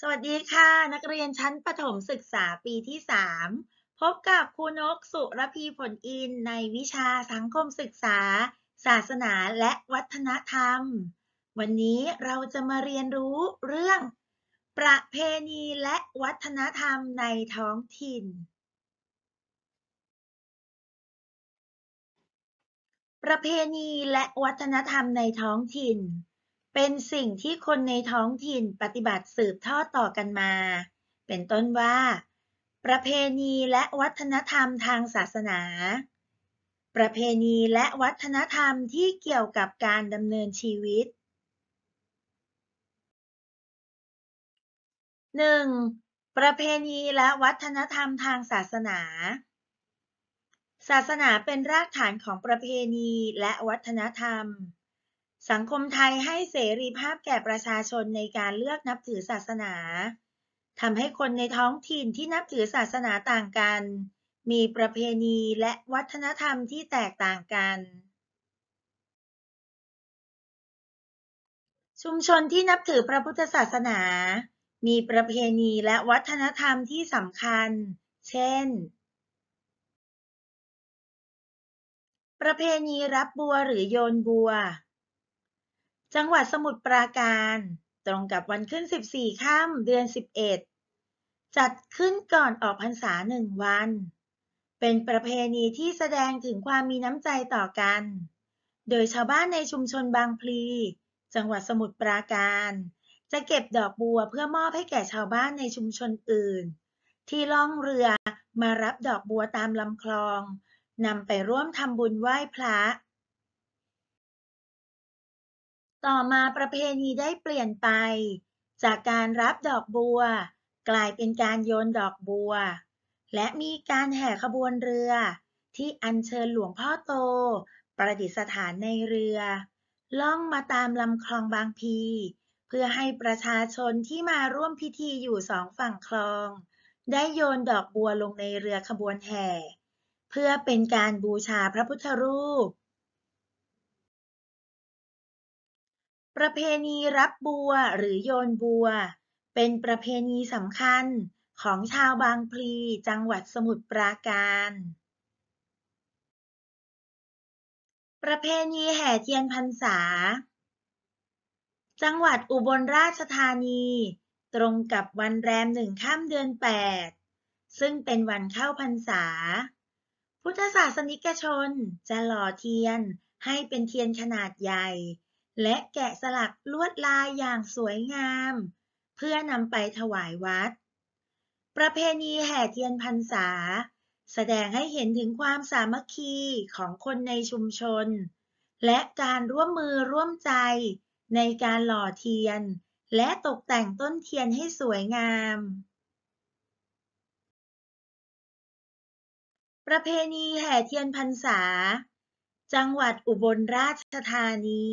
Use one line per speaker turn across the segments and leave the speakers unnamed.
สวัสดีค่ะ นักเรียนชั้นประถมศึกษาปีที่ 3 พบกับครูนกสุรพีผลอิน ในวิชาสังคมศึกษา ศาสนาและวัฒนธรรม วันนี้เราจะมาเรียนรู้เรื่อง ประเพณีและวัฒนธรรมในท้องถิ่น ประเพณีและวัฒนธรรมในท้องถิ่นเป็นสิ่งที่คนในท้องถิ่นปฏิบัติสืบทอดต่อกันมา เป็นต้นว่า ประเพณีและวัฒนธรรมทางศาสนา ประเพณีและวัฒนธรรมที่เกี่ยวกับการดำเนินชีวิต 1. ประเพณีและวัฒนธรรมทางศาสนา ศาสนาเป็นรากฐานของประเพณีและวัฒนธรรมสังคมไทยให้เสรีภาพแก่ประชาชนในการเลือกนับถือศาสนา ทำให้คนในท้องถิ่นที่นับถือศาสนาต่างกัน มีประเพณีและวัฒนธรรมที่แตกต่างกัน ชุมชนที่นับถือพระพุทธศาสนา มีประเพณีและวัฒนธรรมที่สำคัญ เช่น ประเพณีรับบัวหรือโยนบัวจังหวัดสมุทรปราการ ตรงกับวันขึ้น 14ค่ำเดือน 11 จัดขึ้นก่อนออกพรรษาหนึ่งวัน เป็นประเพณีที่แสดงถึงความมีน้ำ ใจต่อกัน โดยชาวบ้านในชุมชนบางพลี จังหวัดสมุทรปราการ จะเก็บดอกบัวเพื่อมอบให้แก่ชาวบ้านในชุมชนอื่น ที่ล่องเรือมารับดอกบัวตามลำคลอง นำ ไปร่วมทำบุญไหว้พระต่อมาประเพณีได้เปลี่ยนไป จากการรับดอกบัว กลายเป็นการโยนดอกบัว และมีการแห่ขบวนเรือที่อัญเชิญหลวงพ่อโต ประดิษฐานในเรือ ล่องมาตามลำคลองบางพี เพื่อให้ประชาชนที่มาร่วมพิธีอยู่สองฝั่งคลอง ได้โยนดอกบัวลงในเรือขบวนแห่เพื่อเป็นการบูชาพระพุทธรูปประเพณีรับบัวหรือโยนบัวเป็นประเพณีสำคัญของชาวบางพลีจังหวัดสมุทรปราการ ประเพณีแห่เทียนพรรษา จังหวัดอุบลราชธานีตรงกับวันแรมหนึ่งข้ามเดือน 8 ซึ่งเป็นวันเข้าพรรษา พุทธศาสนิกชนจะหล่อเทียนให้เป็นเทียนขนาดใหญ่และแกะสลักลวดลายอย่างสวยงาม เพื่อนำไปถวายวัด ประเพณีแห่เทียนพรรษา แสดงให้เห็นถึงความสามัคคีของคนในชุมชน และการร่วมมือร่วมใจในการหล่อเทียนและตกแต่งต้นเทียนให้สวยงาม ประเพณีแห่เทียนพรรษา จังหวัดอุบลราชธานี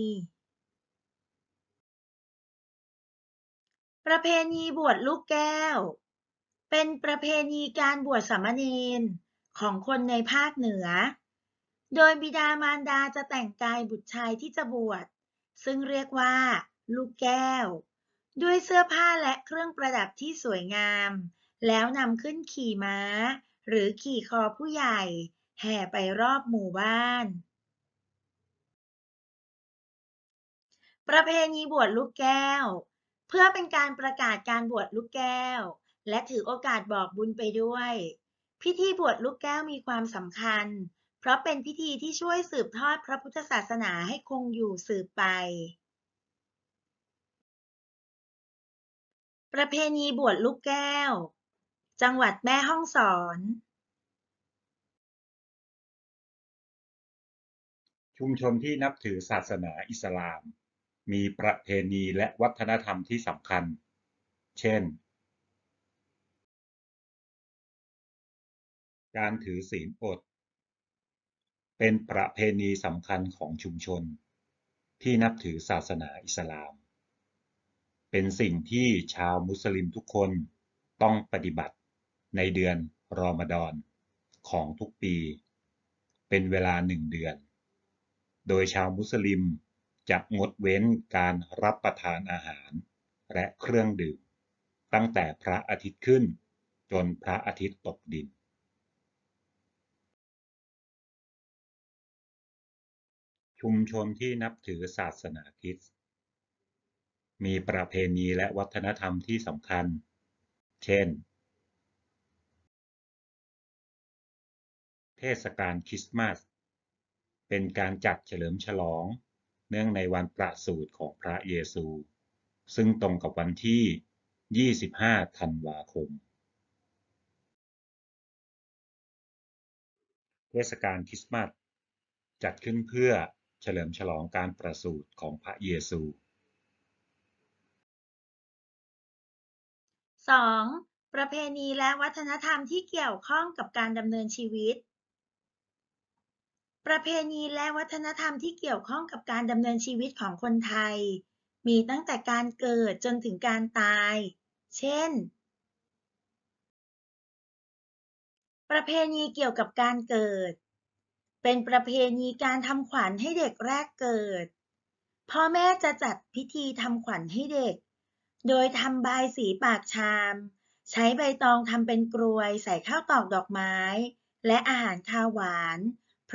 ประเพณีบวชลูกแก้ว เป็นประเพณีการบวชสามเณรของคนในภาคเหนือ โดยบิดามารดาจะแต่งกายบุตรชายที่จะบวชซึ่งเรียกว่าลูกแก้ว ด้วยเสื้อผ้าและเครื่องประดับที่สวยงาม แล้วนำขึ้นขี่ม้า หรือขี่คอผู้ใหญ่ แห่ไปรอบหมู่บ้าน ประเพณีบวชลูกแก้วพื่อเป็นการประกาศการบวชลูกแก้ว และถือโอกาสบอกบุญไปด้วย พิธีบวชลูกแก้วมีความสำคัญ เพราะเป็นพิธีที่ช่วยสืบทอดพระพุทธศาสนาให้คงอยู่สืบไป ประเพณีบวชลูกแก้ว จังหวัดแม่ฮ่องสอน
ชุมชนที่นับถือศาสนาอิสลามมีประเพณีและวัฒนธรรมที่สำคัญ เช่น การถือศีลอด เป็นประเพณีสำคัญของชุมชน ที่นับถือศาสนาอิสลาม เป็นสิ่งที่ชาวมุสลิมทุกคนต้องปฏิบัติในเดือนรอมฎอนของทุกปี เป็นเวลาหนึ่งเดือน โดยชาวมุสลิมจะงดเว้นการรับประทานอาหารและเครื่องดื่มตั้งแต่พระอาทิตย์ขึ้นจนพระอาทิตย์ตกดิน ชุมชนที่นับถือศาสนาคริสต์มีประเพณีและวัฒนธรรมที่สำคัญ เช่น เทศกาลคริสต์มาส เป็นการจัดเฉลิมฉลองเนื่องในวันประสูติของพระเยซู ซึ่งตรงกับวันที่ 25 ธันวาคม เทศกาลคริสต์มาสจัดขึ้นเพื่อเฉลิมฉลองการประสูติของพระเยซู
2. ประเพณีและวัฒนธรรมที่เกี่ยวข้องกับการดำเนินชีวิตประเพณีและวัฒนธรรมที่เกี่ยวข้องกับการดำเนินชีวิตของคนไทย มีตั้งแต่การเกิดจนถึงการตาย เช่น ประเพณีเกี่ยวกับการเกิด เป็นประเพณีการทำขวัญให้เด็กแรกเกิด พ่อแม่จะจัดพิธีทำขวัญให้เด็ก โดยทำบายสีปากชาม ใช้ใบตองทำเป็นกรวยใส่ข้าวตอกดอกไม้ และอาหารคาวหวาน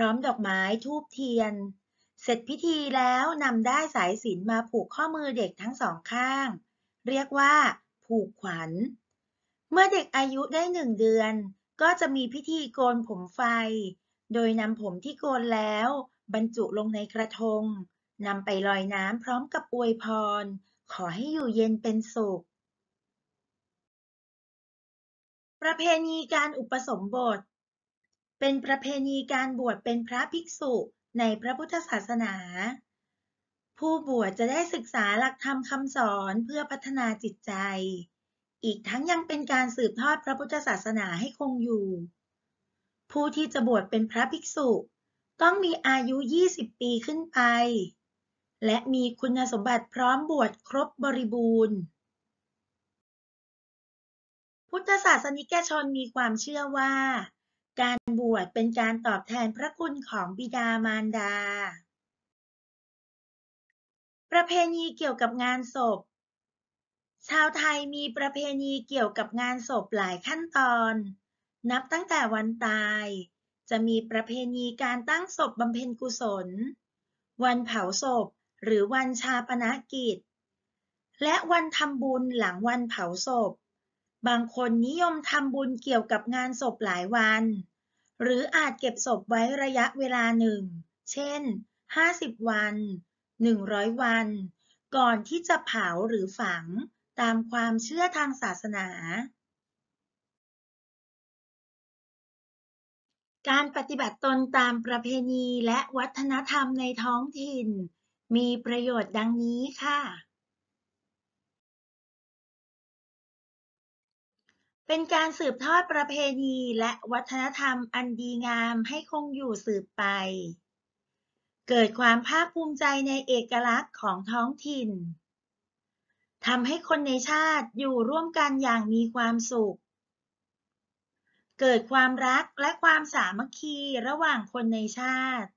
ร้อมดอกไม้ทูบเทียน เสร็จพิธีแล้วนำได้สายสิลมาผูกข้อมือเด็กทั้งสองข้าง เรียกว่าผูกขวัญ เมื่อเด็กอายุได้หนึ่งเดือน ก็จะมีพิธีโกนผมไฟ โดยนำผมที่โกนแล้ว บรรจุลงในกระทงนำไปลอยน้ำพร้อมกับอวยพร ขอให้อยู่เย็นเป็นสุข ประเพณีการอุปสมบทเป็นประเพณีการบวชเป็นพระภิกษุในพระพุทธศาสนา ผู้บวชจะได้ศึกษาหลักธรรมคำสอนเพื่อพัฒนาจิตใจ อีกทั้งยังเป็นการสืบทอดพระพุทธศาสนาให้คงอยู่ ผู้ที่จะบวชเป็นพระภิกษุต้องมีอายุ 20 ปีขึ้นไป และมีคุณสมบัติพร้อมบวชครบบริบูรณ์ พุทธศาสนิกชนมีความเชื่อว่าการบวชเป็นการตอบแทนพระคุณของบิดามารดา ประเพณีเกี่ยวกับงานศพ ชาวไทยมีประเพณีเกี่ยวกับงานศพหลายขั้นตอน นับตั้งแต่วันตาย จะมีประเพณีการตั้งศพบำเพ็ญกุศล วันเผาศพหรือวันชาปนกิจ และวันทำบุญหลังวันเผาศพบางคนนิยมทำบุญเกี่ยวกับงานศพหลายวัน หรืออาจเก็บศพไว้ระยะเวลาหนึ่ง เช่น 50 วัน 100 วัน ก่อนที่จะเผาหรือฝังตามความเชื่อทางศาสนา การปฏิบัติตนตามประเพณีและวัฒนธรรมในท้องถิ่น มีประโยชน์ดังนี้ค่ะเป็นการสืบทอดประเพณีและวัฒนธรรมอันดีงามให้คงอยู่สืบไป เกิดความภาคภูมิใจในเอกลักษณ์ของท้องถิ่น ทำให้คนในชาติอยู่ร่วมกันอย่างมีความสุข เกิดความรักและความสามัคคีระหว่างคนในชาติ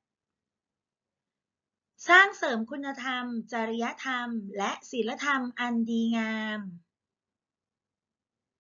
สร้างเสริมคุณธรรมจริยธรรมและศีลธรรมอันดีงาม